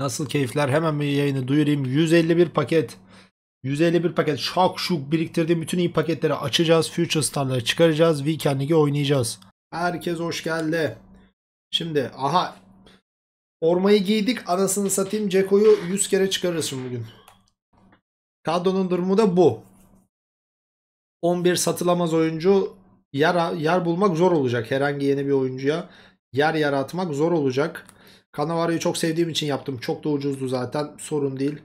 Nasıl keyifler? Hemen bir yayını duyurayım. 151 paket. 151 paket. Şak şuk biriktirdiğim bütün iyi paketleri açacağız. Future Star'ları çıkaracağız. Weekend Ligi oynayacağız. Herkes hoş geldi. Şimdi aha. ormayı giydik. Anasını satayım. Ceko'yu 100 kere çıkarırız şimdi bugün. Kadronun durumu da bu. 11 satılamaz oyuncu yer, yer bulmak zor olacak. Herhangi yeni bir oyuncuya yer yaratmak zor olacak. Canavara'yı çok sevdiğim için yaptım. Çok da ucuzdu zaten. Sorun değil.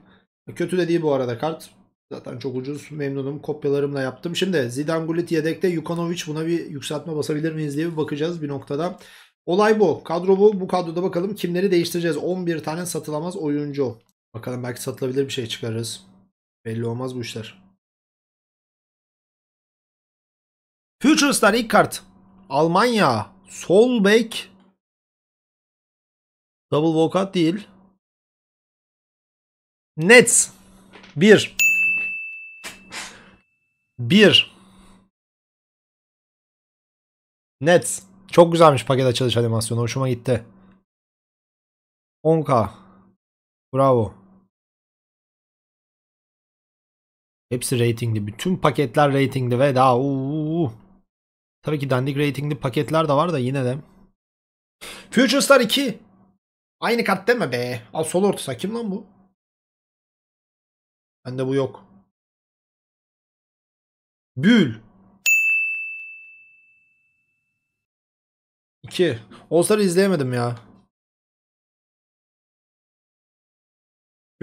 Kötü de değil bu arada kart. Zaten çok ucuz. Memnunum. Kopyalarımla yaptım. Şimdi Zidane Gullit yedekte. Yukanovic buna bir yükseltme basabilir miyiz diye bir bakacağız bir noktada. Olay bu. Kadro bu. Bu kadroda bakalım kimleri değiştireceğiz. 11 tane satılamaz oyuncu. Bakalım belki satılabilir bir şey çıkarırız. Belli olmaz bu işler. Futures'tan ilk kart. Almanya. Solbeck. Double Vokat değil. Nets. 1. 1. Nets. Çok güzelmiş paket açılış animasyonu. Hoşuma gitti. 10K. Bravo. Hepsi ratingli. Bütün paketler ratingli ve daha uuu. Tabii ki dandik ratingli paketler de var da yine de. Future Star 2. Aynı kart deme be. Al sol ortası. Kim lan bu? Bende bu yok. Bül. 2. Olsar izleyemedim ya.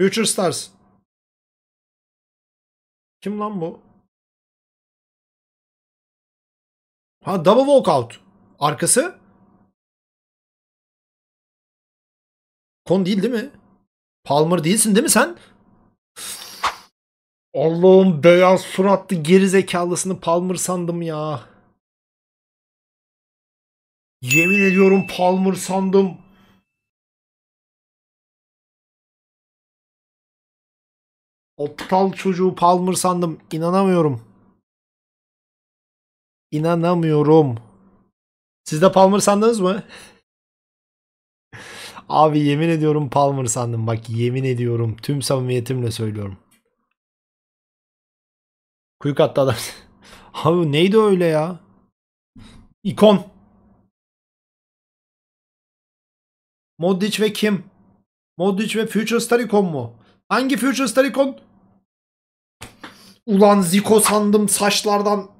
Future Stars. Kim lan bu? Ha double walkout. Arkası? Kon değil değil mi? Palmer değilsin değil mi sen? Allah'ım beyaz suratlı gerizekalısını Palmer sandım ya. Yemin ediyorum Palmer sandım. Aptal çocuğu Palmer sandım. İnanamıyorum. İnanamıyorum. Siz de Palmer sandınız mı? Abi yemin ediyorum Palmer sandım. Bak yemin ediyorum. Tüm samimiyetimle söylüyorum. Kuyuk attı adam. Abi neydi öyle ya? İkon. Modric ve kim? Modric ve Future Star ikon mu? Hangi Future Star ikon? Ulan Zico sandım saçlardan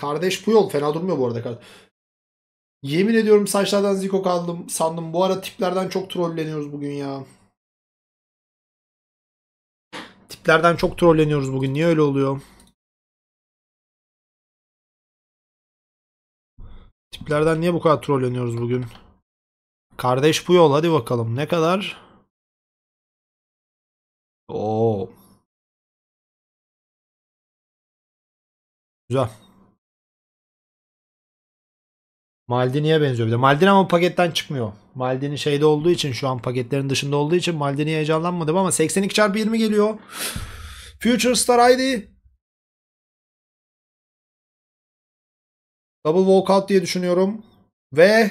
Kardeş Puyol fena durmuyor bu arada. Yemin ediyorum saçlardan Zico kaldım sandım. Bu ara tiplerden çok trolleniyoruz bugün ya. Tiplerden çok trolleniyoruz bugün. Niye öyle oluyor? Tiplerden niye bu kadar trolleniyoruz bugün? Kardeş bu yol hadi bakalım. Ne kadar? Oo. Güzel. Maldini'ye benziyor bir de. Maldini ama paketten çıkmıyor. Maldini şeyde olduğu için şu an paketlerin dışında olduğu için Maldini'ye heyecanlanmadım ama 82 çarpı 20 geliyor. Future Star ID. Double walkout diye düşünüyorum. Ve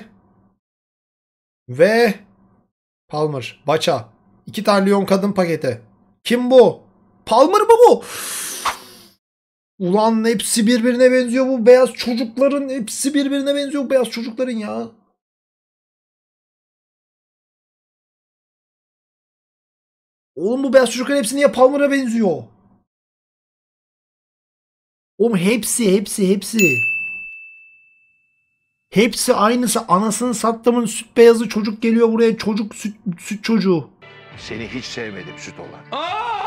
ve Palmer, Baça. İki tane Lyon kadın paketi. Kim bu? Palmer mı bu? Ulan hepsi birbirine benziyor bu beyaz çocukların. Hepsi birbirine benziyor bu beyaz çocukların ya. Oğlum bu beyaz çocukların hepsi niye Palmer'a benziyor? Oğlum hepsi hepsi hepsi. Hepsi aynısı. Anasını sattımın süt beyazı çocuk geliyor buraya. Çocuk süt, süt çocuğu. Seni hiç sevmedim süt olan. Aa!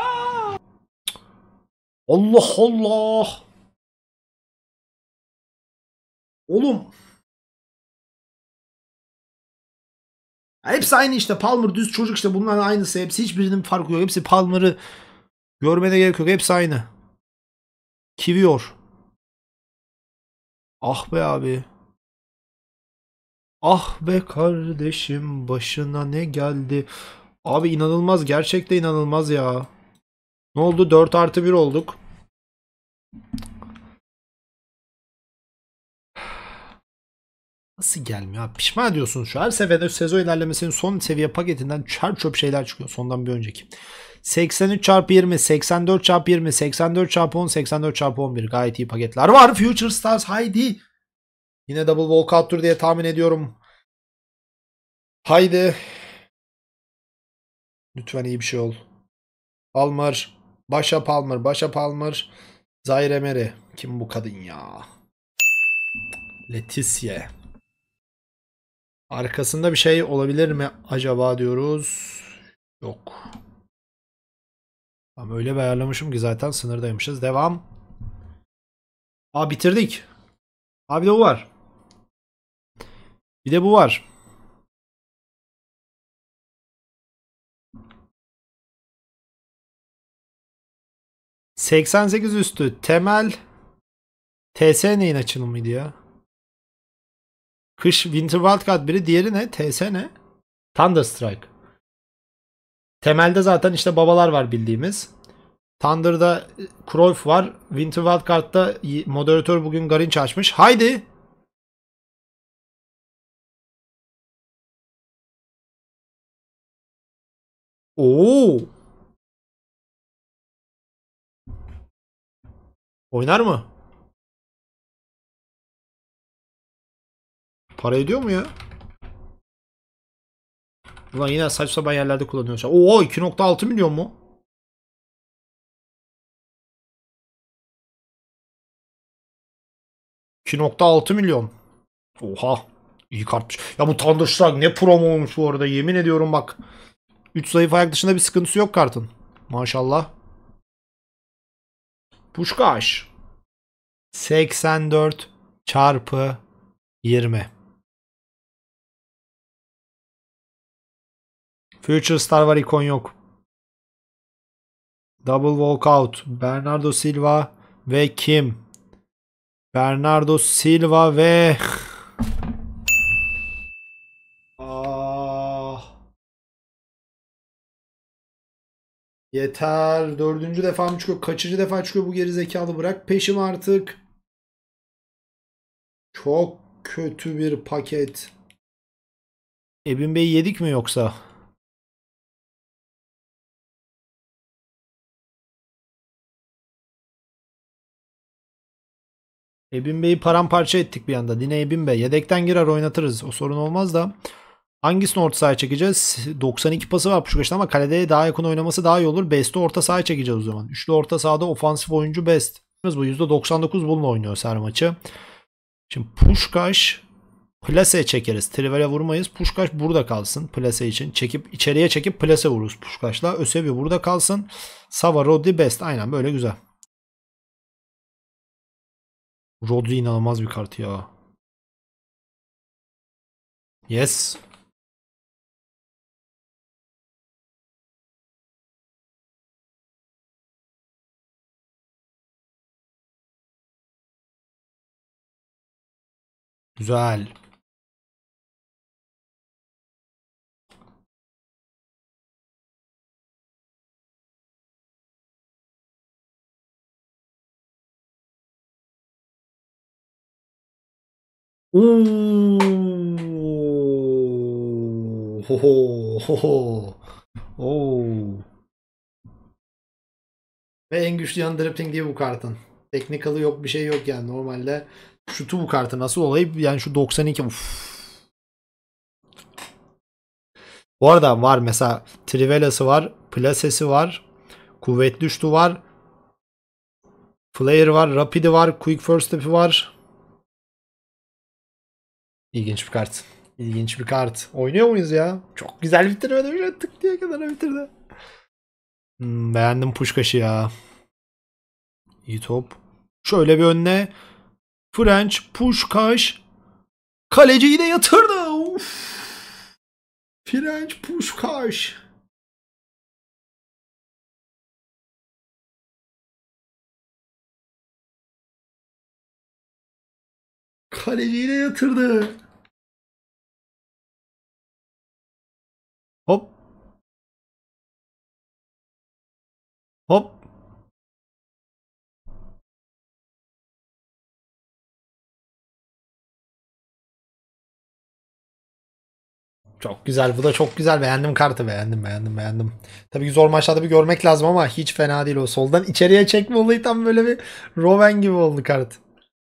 Allah Allah. Oğlum. Hepsi aynı işte. Palmer düz çocuk işte. Bunların aynısı. Hepsi hiçbirinin farkı yok. Hepsi Palmer'ı görmene gerek yok. Hepsi aynı. Kiviyor. Ah be abi. Ah be kardeşim başına ne geldi. Abi inanılmaz. Gerçekte inanılmaz ya. Ne oldu? 4 artı 1 olduk. Nasıl gelmiyor Pişman ediyorsunuz şu. Her seferde sezon ilerlemesinin son seviye paketinden çar çöp şeyler çıkıyor. Sondan bir önceki. 83 çarpı 20, 84 çarpı 20, 84 çarpı 10, 84 çarpı 11. Gayet iyi paketler var. Future Stars haydi. Yine double walkout'tur diye tahmin ediyorum. Haydi. Lütfen iyi bir şey ol. Almar. Başa Palmer. Başa Palmer. Zaire Emery. Kim bu kadın ya? Letizia. Arkasında bir şey olabilir mi acaba diyoruz. Yok. Ama öyle bir ayarlamışım ki zaten sınırdaymışız. Devam. Aa bitirdik. Abi de bu var. Bir de bu var. 88 üstü temel TS neyin açılımıydı ya? Kış Winter Wildcard biri diğeri ne? TS ne? Thunder Strike. Temelde zaten işte babalar var bildiğimiz. Thunder'da e, Cruyff var. Winter Wildcard'da moderatör bugün Garinç açmış. Haydi! Oo! Oynar mı? Para ediyor mu ya? Ulan yine saçma sapan yerlerde kullanıyoruz. Oo 2.6 milyon mu? ...2.6 milyon. Oha. iyi kartmış. Ya bu Thunderstrike ne promo olmuş bu arada. Yemin ediyorum bak. 3 zayıf ayak dışında bir sıkıntısı yok kartın. Maşallah. Puşkaş. 84 çarpı 20. Future Star var ikon yok. Double walkout. Bernardo Silva ve kim? Bernardo Silva ve Yeter. Dördüncü defa mı çıkıyor? Kaçıncı defa çıkıyor bu geri zekalı bırak peşim artık. Çok kötü bir paket. Ebin Bey yedik mi yoksa? Ebin Bey'i paramparça ettik bir anda. Dine Ebin Bey. Yedekten girer oynatırız. O sorun olmaz da. Hangisini orta sahaya çekeceğiz? 92 pası var Puşkaş'ın ama kalede daha yakın oynaması daha iyi olur. Best'i orta sahaya çekeceğiz o zaman. Üçlü orta sahada ofansif oyuncu Best. Bu %99 bununla oynuyor her maçı. Şimdi Puşkaş Plase çekeriz. Trivel'e vurmayız. Puşkaş burada kalsın. Plase için. Çekip içeriye çekip plase vururuz Puşkaş'la. Ösebi burada kalsın. Sava, Rodri, Best. Aynen böyle güzel. Rodri inanılmaz bir kart ya. Yes. Güzel. Oo. Ho ho ho ho. Oo. Oh. Ve en güçlü yanı drifting diye bu kartın. Teknikalı yok bir şey yok yani normalde şu bu kartı nasıl olayı? Yani şu 92 uf. Bu arada var mesela Trivela'sı var, Plase'si var, Kuvvetli Üçlü var, flare var, Rapid'i var, Quick First Step'i var. İlginç bir kart. İlginç bir kart. Oynuyor muyuz ya? Çok güzel bitirme demiş. Tık diye kadar bitirdi. Hmm, beğendim Puşkaş'ı ya. İyi top. Şöyle bir önüne French, Puşkaş. Kaleciyi de yatırdı. Uf. French, Puşkaş. Kaleciyi de yatırdı. Hop. Hop. Çok güzel. Bu da çok güzel. Beğendim kartı. Beğendim beğendim beğendim. Tabii ki zor maçlarda bir görmek lazım ama hiç fena değil o. Soldan içeriye çekme olayı tam böyle bir Roven gibi oldu kart.